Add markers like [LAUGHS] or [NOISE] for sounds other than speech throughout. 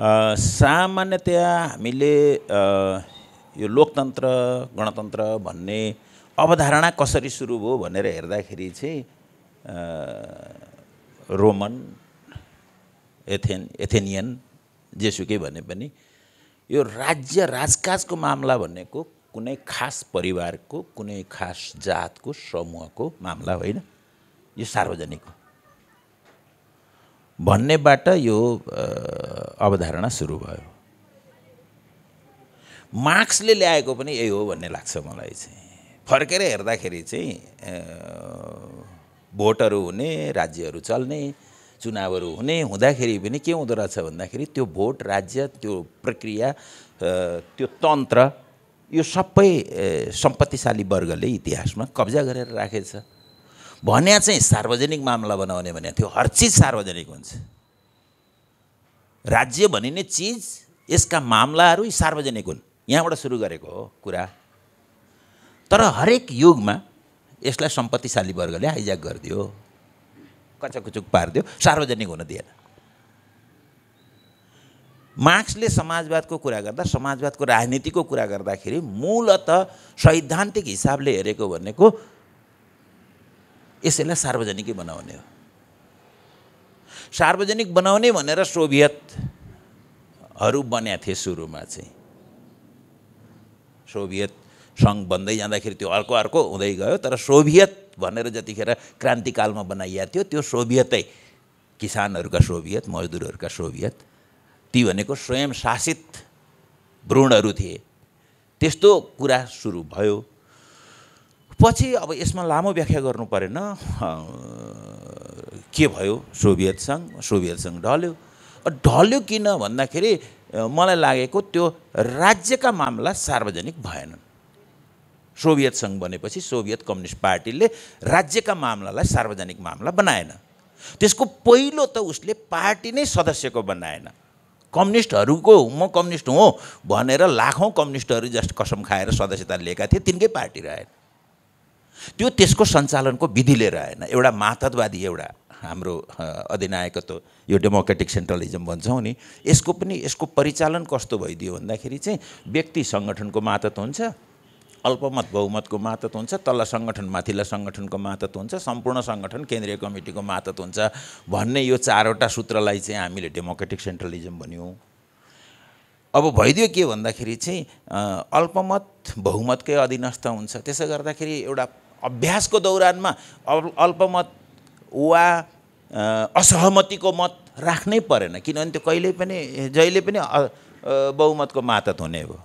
सामान्यतया हामीले यो लोकतन्त्र गणतन्त्र भन्ने अवधारणा कसरी सुरु भयो भनेर हेर्दाखेरि चाहिँ रोमन एथेन एथेनियन जेसुकै भने पनि यो राज्य राजकाजको मामला भनेको कुनै खास परिवारको कुनै खास जातको समूहको मामला होइन यो सार्वजनिक हो भन्नेबाट यो अवधारणा सुरु भयो मार्क्सले ल्याएको पनि यही हो भन्ने लाग्छ मलाई चाहिँ फर्केर हेर्दाखेरि चाहिँ भोटहरू हुने राज्यहरू चल्ने चुनावहरू हुने हुँदाखेरि पनि के हुँदो रहेछ भन्दाखेरि त्यो भोट राज्य त्यो प्रक्रिया त्यो तन्त्र यो सबै सम्पत्तिशाली वर्गले इतिहासमा कब्जा गरेर राखेछ भन्या चाहिँ सार्वजनिक मामला बनाउने भने थियो हर चिज सार्वजनिक हुन्छ राज्य भनिने चिज यसका मामलाहरू सार्वजनिक हुन् यहाँबाट सुरु गरेको हो कुरा तर हरेक युगमा यसलाई सम्पत्तिशाली वर्गले हाइज्याक गरिदियो कचकुचुक पारिदियो सार्वजनिक हुन दिएन मार्क्सले समाजवादको कुरा गर्दा समाजवादको राजनीतिको कुरा गर्दाखेरि मूलत सैद्धान्तिक हिसाबले हेरेको भनेको यसैलाई सार्वजनिकै बनाउने हो सार्वजनिक बनाउने भनेर सोभियतहरू बनाएको थिए सुरुमा चाहिँ सोभियत सङ्घ बन्दै जाँदाखेरि त्यो अर्को अर्को हुँदै गयो तर सोभियत भनेर जतिखेर क्रान्तिकालमा बनाइएको थियो त्यो सोभियतै किसानहरूका सोभियत मजदुरहरूका सोभियत ती भनेको स्वयं शासित भ्रूणहरू थिए त्यस्तो कुरा सुरु भयो पछि अब यसमा लामो व्याख्या गर्नु परेन के भयो सोभियत सङ्घ सोभियत सङ्घ ढल्यो ढल्यो किन भन्दाखेरि मलाई लागेको त्यो राज्यका मामला सार्वजनिक भएनन् सोभियत सङ्घ बनेपछि सोभियत कम्युनिस्ट पार्टीले राज्यका मामलालाई सार्वजनिक मामला बनाएन त्यसको पहिलो त उसले पार्टी नै सदस्यको बनाएन कम्युनिस्टहरूको म कम्युनिस्ट हो भनेर लाखौँ कम्युनिस्टहरू जस्ट कसम खाएर सदस्यता लिएका थिए तिनकै पार्टी रहेन त्यो त्यसको सञ्चालनको विधि लिएर आएन एउटा मातत्वादी एउटा हाम्रो अधिनायकत्व यो डेमोक्रेटिक सेन्ट्रलिजम भन्छौँ नि यसको पनि यसको परिचालन कस्तो भइदियो भन्दाखेरि चाहिँ व्यक्ति सङ्गठनको मातत हुन्छ अल्पमत बहुमतको मातत हुन्छ तल्ला सङ्गठन माथिल्ला सङ्गठनको मातत हुन्छ सम्पूर्ण सङ्गठन केन्द्रीय कमिटीको मातत हुन्छ भन्ने यो चारवटा सूत्रलाई चाहिँ हामीले डेमोक्रेटिक सेन्ट्रलिजम भन्यौँ अब भइदियो के भन्दाखेरि चाहिँ अल्पमत बहुमतकै अधीनस्थ हुन्छ त्यसो गर्दाखेरि एउटा अभ्यासको दौरानमा अल्पमत वा असहमतिको मत राख्नै परेन किनभने त्यो कहिले पनि जहिले पनि बहुमतको मातत हुने हो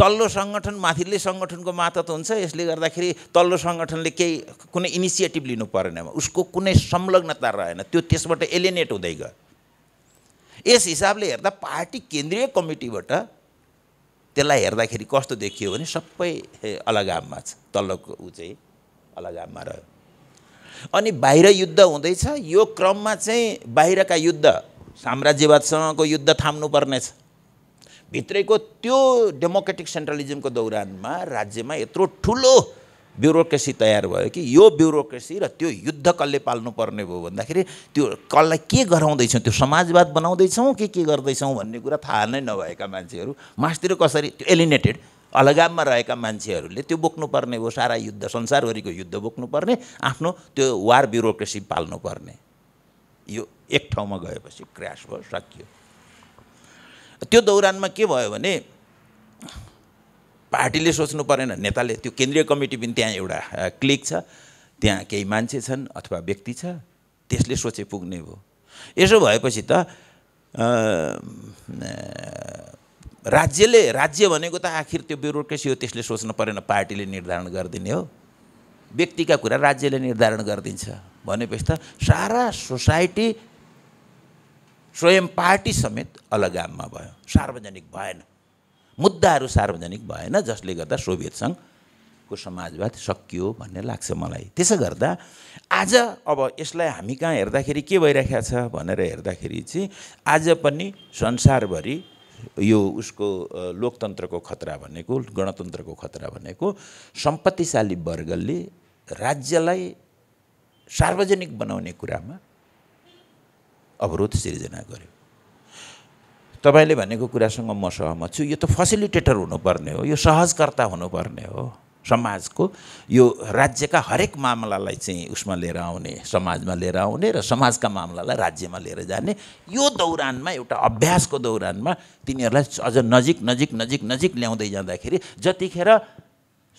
तल्लो सङ्गठन माथिल्लो सङ्गठनको मातत हुन्छ यसले गर्दाखेरि तल्लो सङ्गठनले केही कुनै इनिसिएटिभ लिनु परेन उसको कुनै संलग्नता रहेन त्यो त्यसबाट एलिनेट हुँदै गयो यस हिसाबले हेर्दा पार्टी केन्द्रीय कमिटीबाट त्यसलाई हेर्दाखेरि कस्तो देखियो भने सबै अलगाममा छ तल्लोको ऊ चाहिँ अलगाममा रह्यो अनि बाहिर युद्ध हुँदैछ यो क्रममा चाहिँ बाहिरका युद्ध साम्राज्यवादसँगको युद्ध थाम्नुपर्नेछ भित्रैको त्यो डेमोक्रेटिक सेन्ट्रलिजमको दौरानमा राज्यमा यत्रो ठुलो ब्युरोक्रेसी तयार भयो कि यो ब्युरोक्रेसी र त्यो युद्ध कसले पाल्नुपर्ने भयो भन्दाखेरि त्यो कसलाई के गराउँदैछौँ त्यो समाजवाद बनाउँदैछौँ कि के गर्दैछौँ भन्ने कुरा थाहा नै नभएका मान्छेहरू मासतिर कसरी त्यो एलिनेटेड अलगाममा रहेका मान्छेहरूले त्यो बोक्नुपर्ने हो सारा युद्ध संसारभरिको युद्ध बोक्नुपर्ने आफ्नो त्यो वार ब्युरोक्रेसी पाल्नुपर्ने यो एक ठाउँमा गएपछि क्रास भयो सकियो त्यो दौरानमा के भयो भने पार्टीले सोच्नु परेन नेताले त्यो केन्द्रीय कमिटी पनि त्यहाँ एउटा क्लिक छ त्यहाँ केही मान्छे छन् अथवा व्यक्ति छ त्यसले सोचे पुग्ने भयो यसो भएपछि त राज्यले राज्य भनेको त आखिर त्यो ब्युरोक्रेसी हो त्यसले सोच्नु परेन पार्टीले निर्धारण गरिदिने हो व्यक्तिका कुरा राज्यले निर्धारण गरिदिन्छ भनेपछि त सारा सोसाइटी स्वयं पार्टी समेत अलगाममा भयो सार्वजनिक भएन मुद्दाहरू सार्वजनिक भएन जसले गर्दा सोभियत सङ्घको समाजवाद सकियो भन्ने लाग्छ मलाई त्यसो गर्दा आज अब यसलाई हामी कहाँ हेर्दाखेरि के भइरहेको छ भनेर हेर्दाखेरि चाहिँ आज पनि संसारभरि यो उसको लोकतन्त्रको खतरा भनेको गणतन्त्रको खतरा भनेको सम्पत्तिशाली वर्गले राज्यलाई सार्वजनिक बनाउने कुरामा अवरोध सिर्जना गर्यो तपाईँले भनेको कुरासँग म सहमत छु यो त फेसिलिटेटर हुनुपर्ने हो यो सहजकर्ता हुनुपर्ने हो समाजको यो राज्यका हरेक मामलालाई चाहिँ उसमा लिएर आउने समाजमा लिएर आउने र समाजका मामलालाई राज्यमा लिएर जाने यो दौरानमा एउटा अभ्यासको दौरानमा तिनीहरूलाई अझ नजिक नजिक नजिक नजिक ल्याउँदै जाँदाखेरि जतिखेर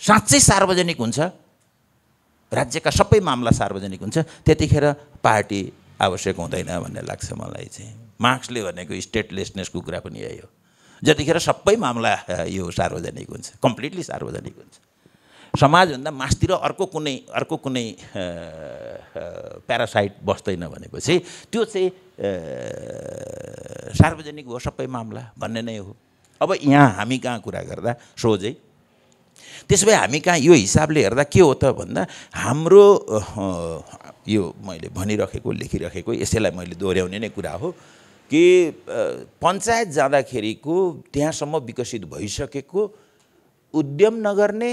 साँच्चै सार्वजनिक हुन्छ राज्यका सबै मामला सार्वजनिक हुन्छ त्यतिखेर पार्टी आवश्यक हुँदैन भन्ने लाग्छ मलाई चाहिँ मार्क्सले भनेको स्टेटलेसनेसको कुरा पनि यही हो जतिखेर सबै मामला यो सार्वजनिक हुन्छ कम्प्लिटली सार्वजनिक हुन्छ समाजभन्दा मासतिर अर्को कुनै अर्को कुनै प्यारासाइट बस्दैन भनेपछि त्यो चाहिँ सार्वजनिक हो सबै मामला भन्ने नै हो अब यहाँ हामी कहाँ कुरा गर्दा सोझै त्यसो भए हामी कहाँ यो हिसाबले हेर्दा के हो त भन्दा हाम्रो यो मैले भनिराखेको लेखिराखेको यसैलाई मैले दोहोऱ्याउने नै कुरा हो कि पञ्चायत जाँदाखेरिको त्यहाँसम्म विकसित भइसकेको उद्यम नगर्ने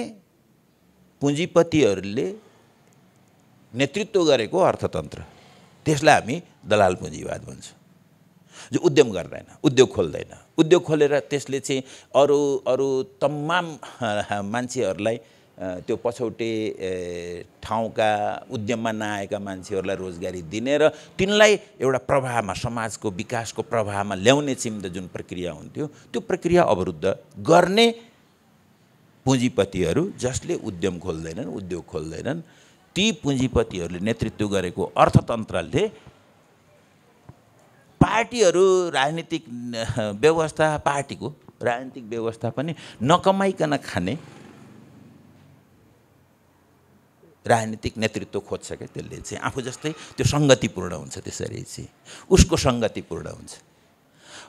पुँजीपतिहरूले नेतृत्व गरेको अर्थतन्त्र त्यसलाई हामी दलाल पुँजीवाद भन्छौँ जो उद्यम गर्दैन उद्योग खोल्दैन उद्योग खोलेर त्यसले चाहिँ अरू अरू तमाम मान्छेहरूलाई त्यो पछौटे ठाउँका उद्यममा नआएका मान्छेहरूलाई रोजगारी दिने र तिनलाई एउटा प्रभावमा समाजको विकासको प्रभावमा ल्याउने चिम्द जुन प्रक्रिया हुन्थ्यो त्यो प्रक्रिया अवरुद्ध गर्ने पुँजीपतिहरू जसले उद्यम खोल्दैनन् उद्योग खोल्दैनन् ती पुँजीपतिहरूले नेतृत्व गरेको अर्थतन्त्रले पार्टीहरू राजनीतिक व्यवस्था पार्टीको राजनीतिक व्यवस्था पनि नकमाइकन खाने राजनीतिक नेतृत्व खोज्छ क्या त्यसले चाहिँ आफू जस्तै त्यो सङ्गतिपूर्ण हुन्छ त्यसरी चाहिँ उसको सङ्गतिपूर्ण हुन्छ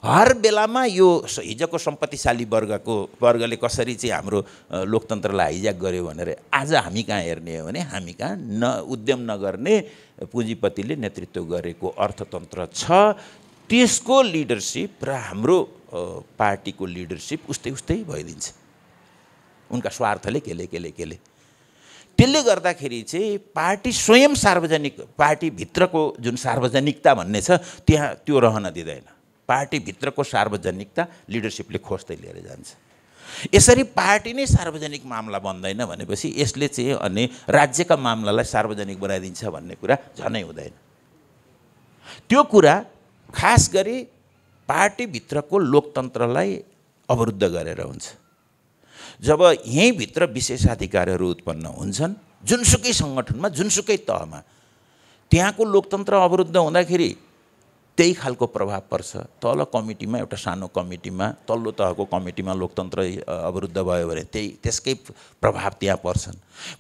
हर बेलामा यो हिजोको सम्पत्तिशाली वर्गको वर्गले कसरी चाहिँ हाम्रो लोकतन्त्रलाई हाइज्याक गर्यो भनेर आज हामी कहाँ हेर्ने हो भने हामी कहाँ न उद्यम नगर्ने पुँजीपतिले नेतृत्व गरेको अर्थतन्त्र छ त्यसको लिडरसिप र हाम्रो पार्टीको लिडरसिप उस्तै उस्तै भइदिन्छ उनका स्वार्थले केले केले केले त्यसले गर्दाखेरि चाहिँ पार्टी स्वयं सार्वजनिक पार्टीभित्रको जुन सार्वजनिकता भन्ने छ त्यहाँ त्यो रहन दिँदैन पार्टीभित्रको सार्वजनिकता लिडरसिपले खोज्दै लिएर जान्छ यसरी पार्टी नै सार्वजनिक मामला बन्दैन भनेपछि यसले चाहिँ अनि राज्यका मामलालाई सार्वजनिक बनाइदिन्छ भन्ने कुरा झनै हुँदैन त्यो कुरा खास गरी पार्टीभित्रको लोकतन्त्रलाई अवरुद्ध गरेर हुन्छ जब यहीँभित्र विशेषाधिकारहरू उत्पन्न हुन्छन् जुनसुकै सङ्गठनमा जुनसुकै तहमा त्यहाँको लोकतन्त्र अवरुद्ध हुँदाखेरि त्यही खालको प्रभाव पर्छ तल कमिटीमा एउटा सानो कमिटीमा तल्लो तहको कमिटीमा लोकतन्त्र अवरुद्ध भयो भने त्यही त्यसकै प्रभाव त्यहाँ पर्छन्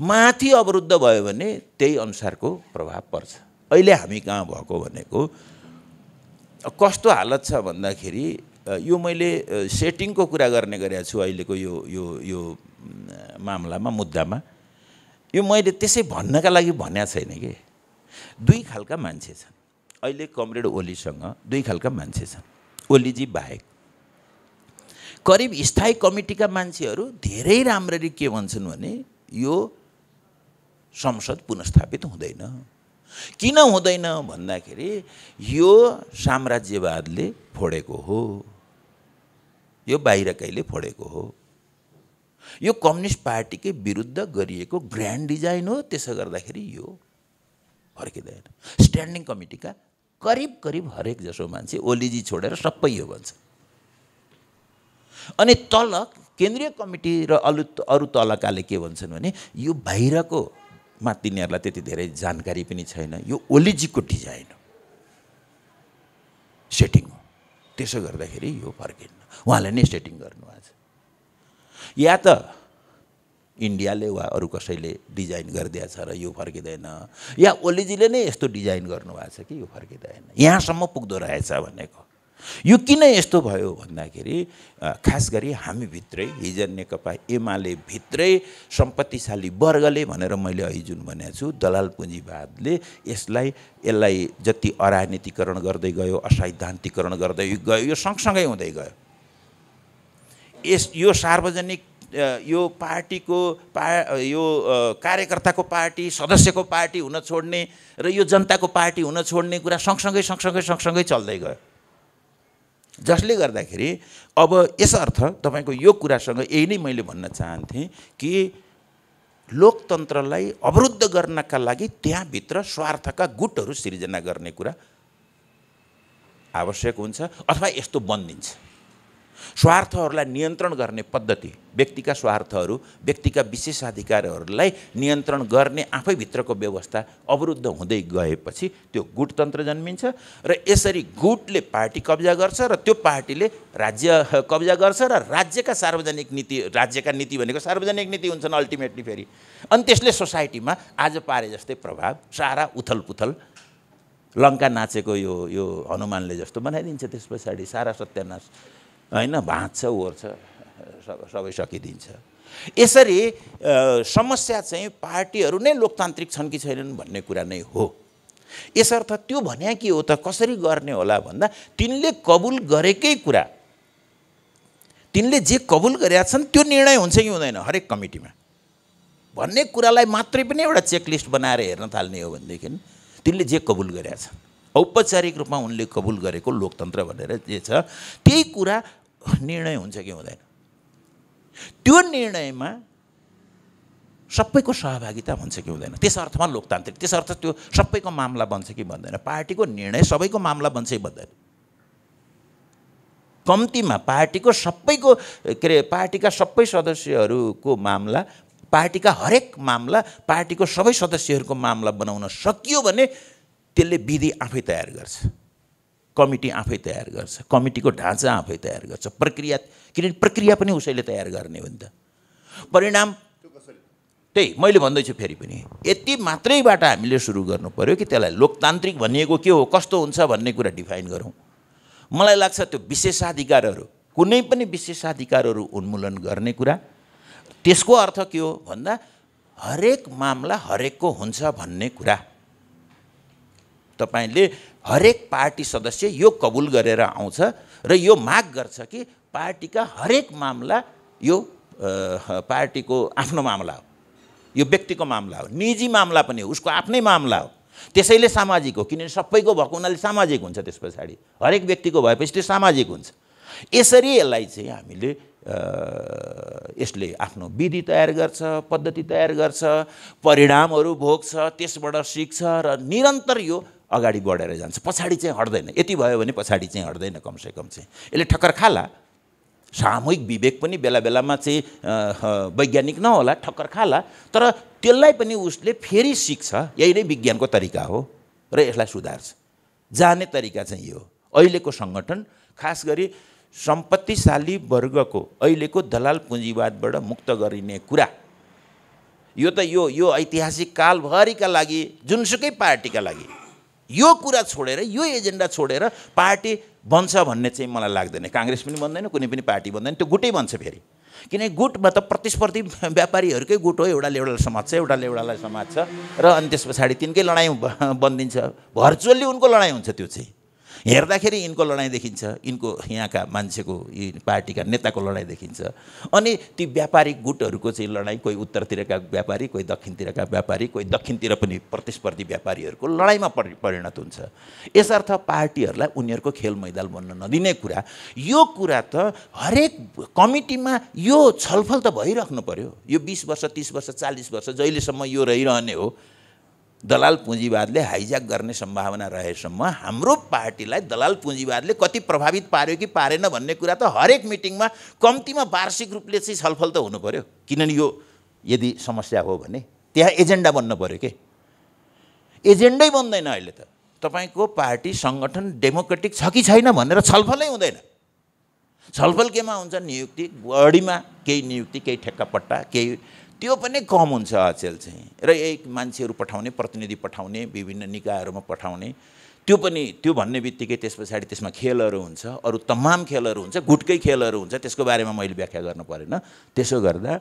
माथि अवरुद्ध भयो भने त्यही अनुसारको प्रभाव पर्छ अहिले हामी कहाँ भएको भनेको कस्तो हालत छ भन्दाखेरि यो मैले सेटिङको कुरा गर्ने गरेको छु अहिलेको यो यो यो मामलामा मुद्दामा यो मैले त्यसै भन्नका लागि भन्या छैन कि दुई खालका मान्छे छन् अहिले कमरेड ओलीसँग दुई खालका मान्छे छन् ओलीजी बाहेक करिब स्थायी कमिटीका मान्छेहरू धेरै राम्ररी के भन्छन् भने यो संसद पुनस्थापित हुँदैन किन हुँदैन भन्दाखेरि यो साम्राज्यवादले फोडेको हो यो बाहिर कहिले फोडेको हो यो कम्युनिस्ट पार्टीकै विरुद्ध गरिएको ग्रान्ड डिजाइन हो त्यसो गर्दाखेरि यो फर्किँदैन स्ट्यान्डिङ कमिटीका करिब करिब हरेक जसो मान्छे ओलीजी छोडेर सबै यो भन्छ अनि तल केन्द्रीय कमिटी र अरू अरू तलकाले के भन्छन् भने यो बाहिरको मा तिनीहरूलाई त्यति धेरै जानकारी पनि छैन यो ओलीजीको डिजाइन हो सेटिङ हो त्यसो गर्दाखेरि यो फर्किन्न उहाँलाई नै स्टेटिङ गर्नु आज या त इन्डियाले वा अरू कसैले डिजाइन गरिदिएछ र यो फर्किँदैन या ओलीजीले नै यस्तो डिजाइन गर्नुभएको छ कि यो फर्किँदैन यहाँसम्म पुग्दो रहेछ भनेको यो किन यस्तो भयो भन्दाखेरि खास गरी हामीभित्रै हिजो नेकपा एमाले भित्रै सम्पत्तिशाली वर्गले भनेर मैले जुन भनेको छु दलाल पुँजीवादले यसलाई यसलाई जति अराजनीतिकरण गर्दै गयो असैद्धान्तिकरण गर्दै गयो यो सँगसँगै हुँदै गयो यस यो सार्वजनिक यो पार्टीको पा यो कार्यकर्ताको पार्टी सदस्यको पार्टी हुन छोड्ने र यो जनताको पार्टी हुन छोड्ने कुरा सँगसँगै सँगसँगै सँगसँगै चल्दै गयो जसले गर्दाखेरि अब यसर्थ तपाईँको यो कुरासँग यही नै मैले भन्न चाहन्थेँ कि लोकतन्त्रलाई अवरुद्ध गर्नका लागि त्यहाँभित्र स्वार्थका गुटहरू सिर्जना गर्ने कुरा आवश्यक हुन्छ अथवा यस्तो बनिदिन्छ स्वार्थहरूलाई नियन्त्रण गर्ने पद्धति व्यक्तिका स्वार्थहरू व्यक्तिका विशेषाधिकारहरूलाई नियन्त्रण गर्ने आफैभित्रको व्यवस्था अवरुद्ध हुँदै गएपछि त्यो गुटतन्त्र जन्मिन्छ र यसरी गुटले पार्टी कब्जा गर्छ र त्यो पार्टीले राज्य कब्जा गर्छ र राज्यका सार्वजनिक नीति राज्यका नीति भनेको सार्वजनिक नीति हुन्छन् अल्टिमेटली फेरि अनि त्यसले सोसाइटीमा आज पारे जस्तै प्रभाव सारा उथलपुथल पुथल लङ्का नाचेको यो यो हनुमानले जस्तो बनाइदिन्छ त्यस पछाडि सारा सत्यानाश होइन भाँच्छ ओर्छ सबै सकिदिन्छ यसरी समस्या चाहिँ पार्टीहरू नै लोकतान्त्रिक छन् कि छैनन् भन्ने कुरा नै हो यसर्थ त्यो भने के हो त कसरी गर्ने होला भन्दा तिनले कबुल गरेकै कुरा तिनले जे कबुल गरेका छन् त्यो निर्णय हुन्छ कि हुँदैन हरेक कमिटीमा भन्ने कुरालाई मात्रै पनि एउटा चेकलिस्ट बनाएर हेर्न थाल्ने हो भनेदेखि तिनले जे कबुल गरेका छन् औपचारिक रूपमा उनले कबुल गरेको लोकतन्त्र भनेर जे छ त्यही कुरा [LAUGHS] निर्णय हुन्छ कि हुँदैन त्यो निर्णयमा सबैको सहभागिता हुन्छ कि हुँदैन त्यस अर्थमा लोकतान्त्रिक त्यस अर्थ त्यो सबैको मामला बन्छ कि भन्दैन पार्टीको निर्णय सबैको मामला बन्छ कि भन्दैन कम्तीमा पार्टीको सबैको के अरे पार्टीका सबै सदस्यहरूको मामला पार्टीका हरेक मामला पार्टीको सबै सदस्यहरूको मामला बनाउन सकियो भने त्यसले विधि आफै तयार गर्छ कमिटी आफै तयार गर्छ कमिटीको ढाँचा आफै तयार गर्छ प्रक्रिया किनभने प्रक्रिया पनि उसैले तयार गर्ने हो नि त परिणाम त्यही मैले भन्दैछु फेरि पनि यति मात्रैबाट हामीले सुरु गर्नु पऱ्यो कि त्यसलाई लोकतान्त्रिक भनिएको के हो कस्तो हुन्छ भन्ने कुरा डिफाइन गरौँ मलाई लाग्छ त्यो विशेषाधिकारहरू कुनै पनि विशेषाधिकारहरू उन्मूलन गर्ने कुरा त्यसको अर्थ के हो भन्दा हरेक मामला हरेकको हुन्छ भन्ने कुरा तपाईँले हरेक पार्टी सदस्य यो कबुल गरेर आउँछ र यो माग गर्छ कि पार्टीका हरेक मामला यो पार्टीको आफ्नो मामला हो यो व्यक्तिको मामला हो निजी मामला पनि हो उसको आफ्नै मामला हो त्यसैले सामाजिक हो किनभने सबैको भएको हुनाले सामाजिक हुन्छ त्यस पछाडि हरेक व्यक्तिको भएपछि त्यो सामाजिक हुन्छ यसरी यसलाई चाहिँ हामीले यसले आफ्नो विधि तयार गर्छ पद्धति तयार गर्छ परिणामहरू भोग्छ त्यसबाट सिक्छ र निरन्तर यो अगाडि बढेर जान्छ पछाडि चाहिँ हट्दैन यति भयो भने पछाडि चाहिँ हट्दैन कमसेकम चाहिँ यसले ठक्कर खाला सामूहिक विवेक पनि बेला बेलामा चाहिँ वैज्ञानिक नहोला ठक्कर खाला तर त्यसलाई पनि उसले फेरि सिक्छ यही नै विज्ञानको तरिका हो र यसलाई सुधार्छ जाने तरिका चाहिँ यो अहिलेको सङ्गठन खास गरी सम्पत्तिशाली वर्गको अहिलेको दलाल पुँजीवादबाट मुक्त गरिने कुरा यो त यो यो ऐतिहासिक कालभरिका लागि जुनसुकै पार्टीका लागि यो कुरा छोडेर यो एजेन्डा छोडेर पार्टी बन्छ भन्ने चाहिँ मलाई लाग्दैन काङ्ग्रेस पनि बन्दैन कुनै पनि पार्टी बन्दैन त्यो गुटै बन्छ फेरि किनकि गुटमा त प्रतिस्पर्धी [LAUGHS] व्यापारीहरूकै गुट हो एउटा एउटालाई समाज छ एउटा लेउडालाई समाज छ र अनि त्यस पछाडि तिनकै लडाइँ बनिदिन्छ भर्चुअल्ली उनको लडाइँ हुन्छ त्यो चाहिँ हेर्दाखेरि यिनको लडाइँ देखिन्छ यिनको यहाँका मान्छेको यी पार्टीका नेताको लडाइँ देखिन्छ अनि ती व्यापारिक गुटहरूको चाहिँ लडाइँ कोही उत्तरतिरका व्यापारी कोही दक्षिणतिरका व्यापारी कोही दक्षिणतिर पनि प्रतिस्पर्धी व्यापारीहरूको लडाइँमा परिणत हुन्छ यसर्थ पार्टीहरूलाई उनीहरूको खेल मैदान बन्न नदिने कुरा यो कुरा त हरेक कमिटीमा यो छलफल त भइराख्नु पऱ्यो यो बिस वर्ष तिस वर्ष चालिस वर्ष जहिलेसम्म यो रहिरहने हो दलाल पुँजीवादले हाइज्याक गर्ने सम्भावना रहेसम्म हाम्रो पार्टीलाई दलाल पुँजीवादले कति प्रभावित पार्यो कि पारेन भन्ने कुरा त हरेक मिटिङमा कम्तीमा वार्षिक रूपले चाहिँ छलफल त हुनु पऱ्यो किनभने यो यदि समस्या हो भने त्यहाँ एजेन्डा बन्न पऱ्यो के एजेन्डै बन्दैन अहिले त तपाईँको पार्टी सङ्गठन डेमोक्रेटिक छ कि छैन भनेर छलफलै हुँदैन छलफल केमा हुन्छ नियुक्ति बढीमा केही नियुक्ति केही ठेक्कापट्टा केही त्यो पनि कम हुन्छ अचेल चाहिँ र एक मान्छेहरू पठाउने प्रतिनिधि पठाउने विभिन्न निकायहरूमा पठाउने त्यो पनि त्यो भन्ने बित्तिकै त्यस पछाडि त्यसमा खेलहरू हुन्छ अरू तमाम खेलहरू हुन्छ गुटकै खेलहरू हुन्छ त्यसको बारेमा मैले व्याख्या गर्नु परेन त्यसो गर्दा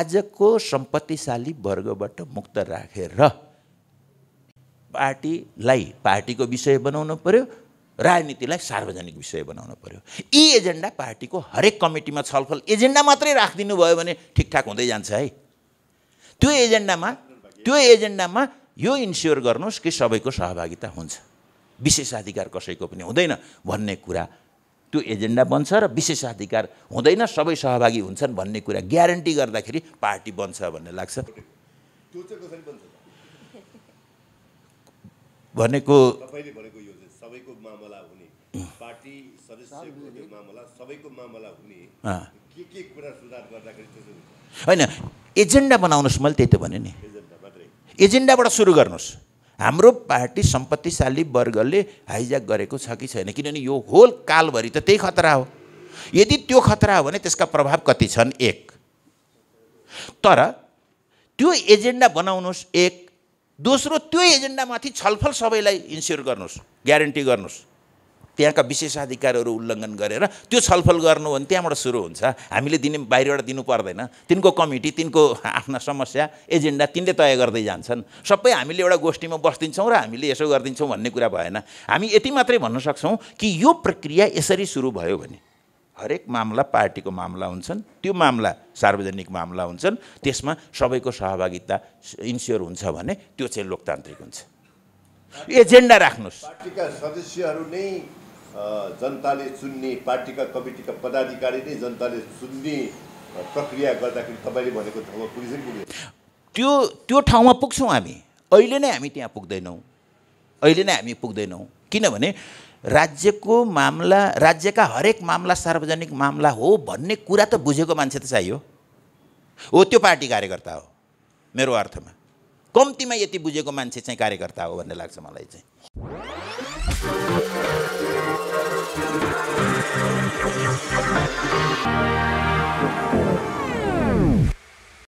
आजको सम्पत्तिशाली वर्गबाट मुक्त राखेर रा। पार्टीलाई पार्टीको विषय बनाउनु पऱ्यो राजनीतिलाई सार्वजनिक विषय बनाउनु पऱ्यो यी एजेन्डा पार्टीको हरेक कमिटीमा छलफल एजेन्डा मात्रै राखिदिनु भयो भने ठिकठाक हुँदै जान्छ है त्यो एजेन्डामा त्यो एजेन्डामा यो इन्स्योर गर्नुहोस् कि सबैको सहभागिता हुन्छ विशेषाधिकार कसैको पनि हुँदैन भन्ने कुरा त्यो एजेन्डा बन्छ र विशेषाधिकार हुँदैन सबै सहभागी हुन्छन् भन्ने कुरा ग्यारेन्टी गर्दाखेरि पार्टी बन्छ भन्ने लाग्छ भनेको सबैको मामला हुने पार्टी सदस्यको मामला सबैको मामला हुने के के कुरा सुधार गर्दाखेरि त्यसो होइन एजेन्डा बनाउनुहोस् मैले त्यही त भने नि एजेन्डाबाट सुरु गर्नुहोस् हाम्रो पार्टी सम्पत्तिशाली वर्गले हाइज्याक गरेको छ कि छैन किनभने यो होल कालभरि त त्यही खतरा हो यदि त्यो खतरा हो भने त्यसका प्रभाव कति छन् एक तर त्यो एजेन्डा बनाउनुहोस् एक दोस्रो त्यो एजेन्डामाथि छलफल सबैलाई इन्स्योर गर्नुहोस् ग्यारेन्टी गर्नुहोस् त्यहाँका विशेषाधिकारहरू उल्लङ्घन गरेर त्यो छलफल गर्नु भने त्यहाँबाट सुरु हुन्छ हामीले दिने बाहिरबाट दिनु पर्दैन तिनको कमिटी तिनको आफ्ना समस्या एजेन्डा तिनले तय गर्दै जान्छन् सबै हामीले एउटा गोष्ठीमा बस्दिन्छौँ र हामीले यसो गरिदिन्छौँ भन्ने कुरा भएन हामी यति मात्रै भन्न सक्छौँ कि यो प्रक्रिया यसरी सुरु भयो भने हरेक मामला पार्टीको मामला हुन्छन् त्यो मामला सार्वजनिक मामला हुन्छन् त्यसमा सबैको सहभागिता इन्स्योर हुन्छ भने त्यो चाहिँ लोकतान्त्रिक हुन्छ एजेन्डा राख्नुहोस् पार्टीका सदस्यहरू नै जनताले चुन्ने पार्टीका कमिटीका पदाधिकारी नै जनताले चुन्ने प्रक्रिया गर्दाखेरि तपाईँले भनेको ठाउँमा पुगिसै पुग्यो त्यो त्यो ठाउँमा पुग्छौँ हामी अहिले नै हामी त्यहाँ पुग्दैनौँ अहिले नै हामी पुग्दैनौँ किनभने राज्यको मामला राज्यका हरेक मामला सार्वजनिक मामला हो भन्ने कुरा त बुझेको मान्छे त चाहियो हो त्यो पार्टी कार्यकर्ता हो मेरो अर्थमा कम्तीमा यति बुझेको मान्छे चाहिँ कार्यकर्ता हो भन्ने लाग्छ मलाई चाहिँ